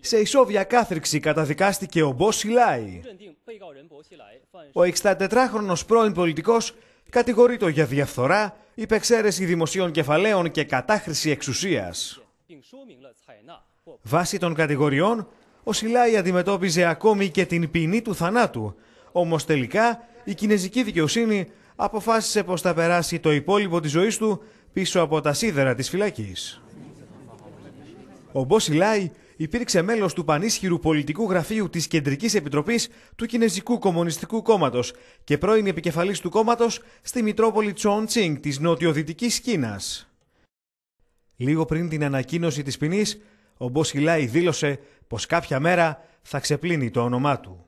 Σε ισόβια κάθριξη καταδικάστηκε ο Μπός Σιλάι. Ο 64χρονος πρώην πολιτικός κατηγορείται για διαφθορά, υπεξαίρεση δημοσίων κεφαλαίων και κατάχρηση εξουσίας. Βάσει των κατηγοριών, ο Σιλάι αντιμετώπιζε ακόμη και την ποινή του θανάτου. Όμως τελικά η κινέζικη δικαιοσύνη αποφάσισε πως θα περάσει το υπόλοιπο της ζωής του πίσω από τα σίδερα της φυλακής. Ο Μπόσι Λάι υπήρξε μέλος του πανίσχυρου πολιτικού γραφείου της Κεντρικής Επιτροπής του Κινέζικου Κομμουνιστικού Κόμματος και πρώην επικεφαλής του κόμματος στη Μητρόπολη Τσόντσινγκ της νοτιοδυτικής Κίνας. Λίγο πριν την ανακοίνωση της ποινής, ο Μπόσι Λάι δήλωσε πως κάποια μέρα θα ξεπλύνει το όνομά του.